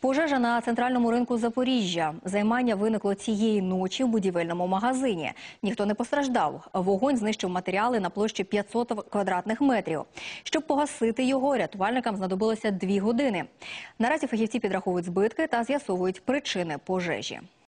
Пожежа на центральному ринку Запоріжжя. Займання виникло цієї ночі в будівельному магазині. Ніхто не постраждав. Вогонь знищив матеріали на площі 500 квадратних метрів. Щоб погасити його, рятувальникам знадобилося дві години. Наразі фахівці підраховують збитки та з'ясовують причини пожежі.